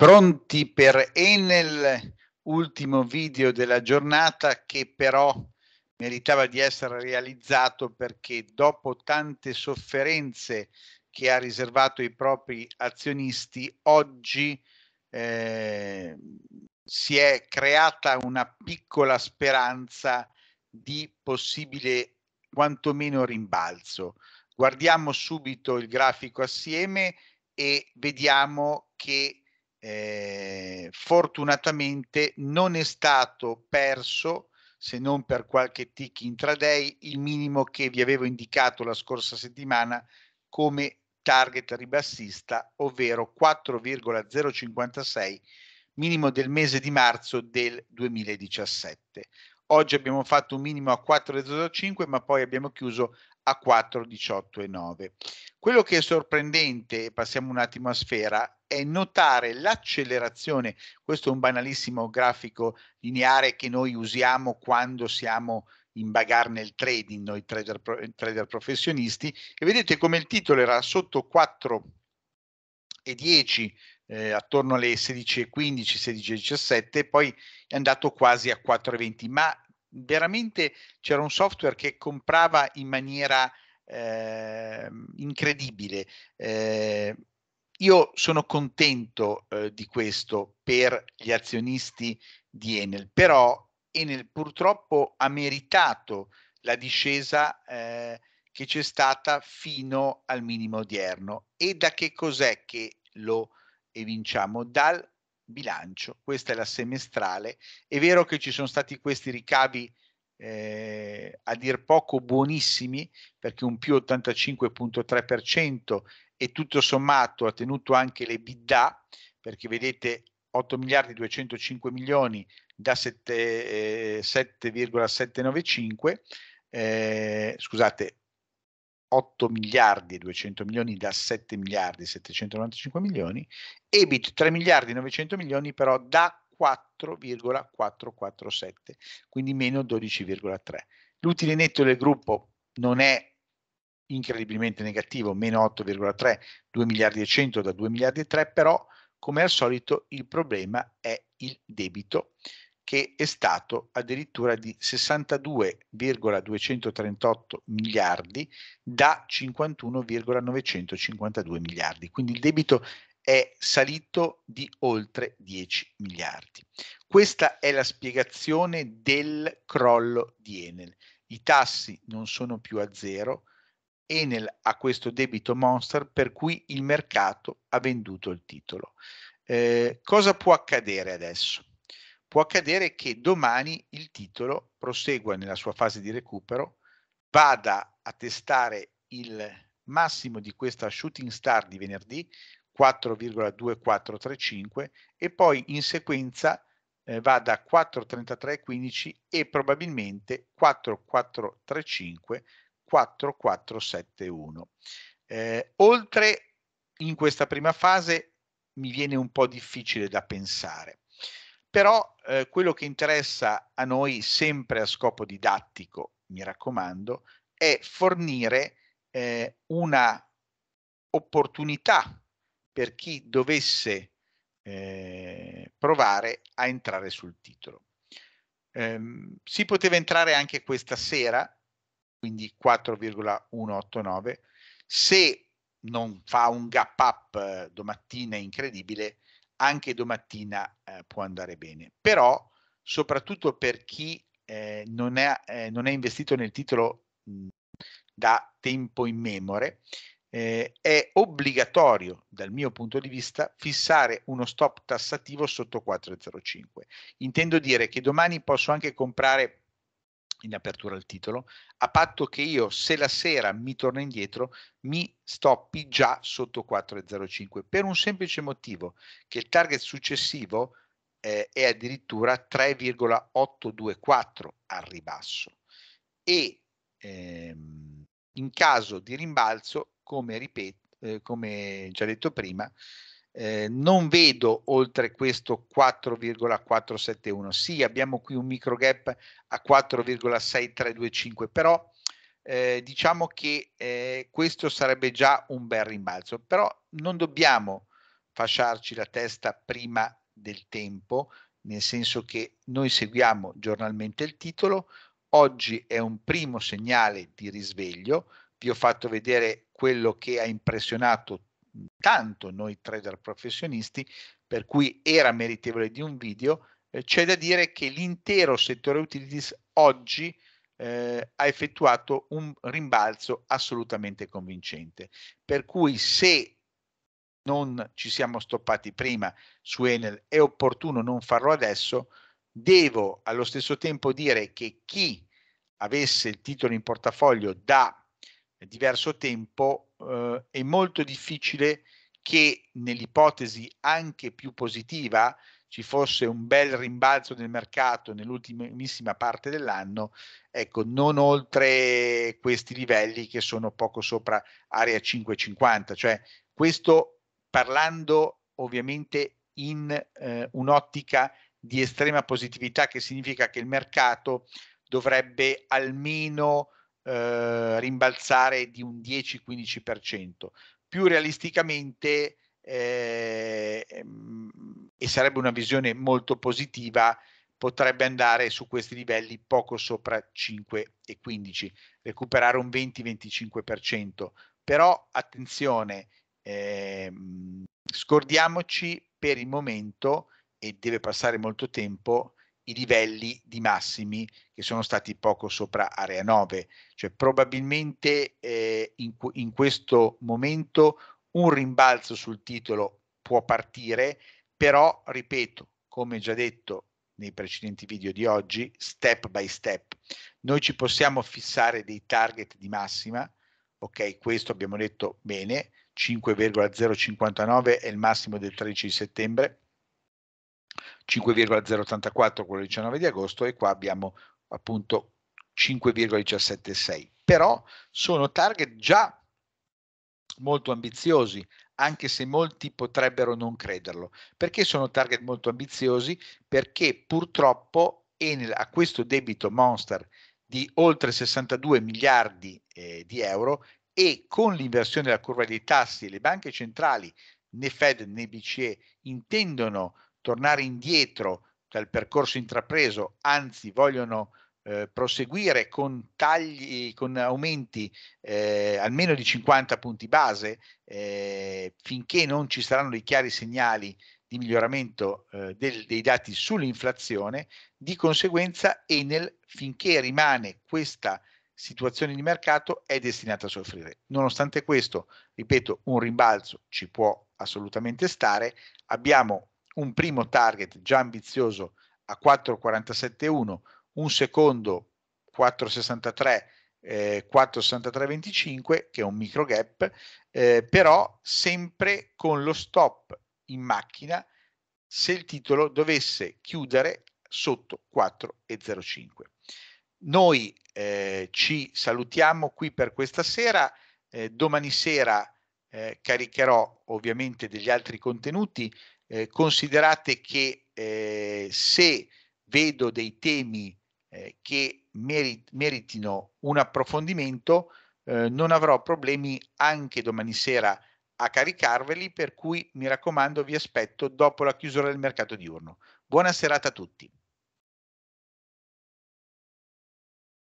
Pronti per Enel, ultimo video della giornata che però meritava di essere realizzato perché dopo tante sofferenze che ha riservato i propri azionisti, oggi eh, si è creata una piccola speranza di possibile quantomeno rimbalzo. Guardiamo subito il grafico assieme e vediamo che eh, fortunatamente non è stato perso se non per qualche tick intraday, il minimo che vi avevo indicato la scorsa settimana come target ribassista, ovvero 4,056, minimo del mese di marzo del 2017. Oggi abbiamo fatto un minimo a 4,05, ma poi abbiamo chiuso a 4,18,9. Quello che è sorprendente, passiamo un attimo a sfera, è notare l'accelerazione. Questo è un banalissimo grafico lineare che noi usiamo quando siamo in bagar nel trading, noi trader, trader professionisti. E vedete come il titolo era sotto 4 e 10 eh, attorno alle 16.15, 16.17, poi è andato quasi a 4.20, ma veramente c'era un software che comprava in maniera eh, incredibile. Eh, io sono contento eh, di questo per gli azionisti di Enel, però Enel purtroppo ha meritato la discesa eh, che c'è stata fino al minimo odierno. E da che cos'è che lo evinciamo? Dal bilancio, questa è la semestrale. È vero che ci sono stati questi ricavi eh, a dir poco buonissimi, perché un più 85.3% e tutto sommato ha tenuto anche le bidda, perché vedete 8 miliardi 205 milioni da 7,795, eh, eh, scusate, 8 miliardi e 200 milioni da 7 miliardi 795 milioni, EBIT 3 miliardi 900 milioni però da 4,447, quindi meno 12,3. L'utile netto del gruppo non è incredibilmente negativo, meno 8,3, 2 miliardi e 100 da 2 miliardi e 3, però come al solito il problema è il debito che è stato addirittura di 62,238 miliardi da 51,952 miliardi, quindi il debito è salito di oltre 10 miliardi. Questa è la spiegazione del crollo di Enel. I tassi non sono più a zero, Enel ha questo debito monster per cui il mercato ha venduto il titolo. Eh, cosa può accadere adesso? Può accadere che domani il titolo prosegua nella sua fase di recupero, vada a testare il massimo di questa shooting star di venerdì 4,2435 e poi in sequenza eh, va da 4,3315 e probabilmente 4,435 4471. Eh, oltre in questa prima fase mi viene un po' difficile da pensare, però eh, quello che interessa a noi sempre a scopo didattico, mi raccomando, è fornire eh, una opportunità per chi dovesse eh, provare a entrare sul titolo. Eh, si poteva entrare anche questa sera, quindi 4,189. Se non fa un gap up eh, domattina incredibile, anche domattina eh, può andare bene. Però, soprattutto per chi eh, non, è, eh, non, è, investito nel titolo mh, mm, da tempo immemore, eh, è obbligatorio, dal mio punto di vista, fissare uno stop tassativo sotto 4,05. Intendo dire che domani posso anche comprare in apertura al titolo, a patto che io se la sera mi torno indietro mi stoppi già sotto 4,05 per un semplice motivo che il target successivo eh, è addirittura 3,824 al ribasso e ehm, in caso di rimbalzo, come, ripeto, eh, come già detto prima, eh, non vedo oltre questo 4,471. Sì, abbiamo qui un micro gap a 4,6325, però eh, diciamo che eh, questo sarebbe già un bel rimbalzo, però non dobbiamo fasciarci la testa prima del tempo, nel senso che noi seguiamo giornalmente il titolo, oggi è un primo segnale di risveglio, vi ho fatto vedere quello che ha impressionato tanto noi trader professionisti, per cui era meritevole di un video, eh, c'è da dire che l'intero settore utilities oggi eh, ha effettuato un rimbalzo assolutamente convincente. Per cui se non ci siamo stoppati prima su Enel, è opportuno non farlo adesso, devo allo stesso tempo dire che chi avesse il titolo in portafoglio da diverso tempo, eh, è molto difficile che nell'ipotesi anche più positiva ci fosse un bel rimbalzo del mercato nell'ultimissima parte dell'anno, ecco, non oltre questi livelli che sono poco sopra area 5,50, cioè questo parlando ovviamente in eh, un'ottica di estrema positività che significa che il mercato dovrebbe almeno eh, rimbalzare di un 10-15%. Più realisticamente, eh, ehm, e sarebbe una visione molto positiva, potrebbe andare su questi livelli poco sopra 5 15, recuperare un 20-25%. Però attenzione, eh, scordiamoci per il momento, e deve passare molto tempo, i livelli di massimi che sono stati poco sopra area 9, cioè probabilmente eh, in, in questo momento un rimbalzo sul titolo può partire, però ripeto, come già detto nei precedenti video di oggi, step by step. Noi ci possiamo fissare dei target di massima, ok, questo abbiamo detto bene, 5,059 è il massimo del 13 settembre, 5,084 quello del 19 di agosto e qua abbiamo appunto 5,176. Però sono target già molto ambiziosi, anche se molti potrebbero non crederlo. Perché sono target molto ambiziosi? Perché purtroppo Enel ha questo debito monster di oltre 62 miliardi eh, di euro e con l'inversione della curva dei tassi le banche centrali, né Fed né BCE, intendono tornare indietro dal percorso intrapreso, anzi vogliono eh, proseguire con tagli, con aumenti eh, almeno di 50 punti base, eh, finché non ci saranno dei chiari segnali di miglioramento eh, del, dei dati sull'inflazione, di conseguenza Enel, finché rimane questa situazione di mercato, è destinata a soffrire. Nonostante questo, ripeto, un rimbalzo ci può assolutamente stare, abbiamo un primo target già ambizioso a 4,47,1, un secondo 4,63, eh, 4,63,25 che è un micro gap, eh, però sempre con lo stop in macchina se il titolo dovesse chiudere sotto 4,05. Noi eh, ci salutiamo qui per questa sera, eh, domani sera eh, caricherò ovviamente degli altri contenuti eh, considerate che eh, se vedo dei temi eh, che meri- meritino un approfondimento, eh, non avrò problemi anche domani sera a caricarveli, per cui mi raccomando vi aspetto dopo la chiusura del mercato diurno. Buona serata a tutti.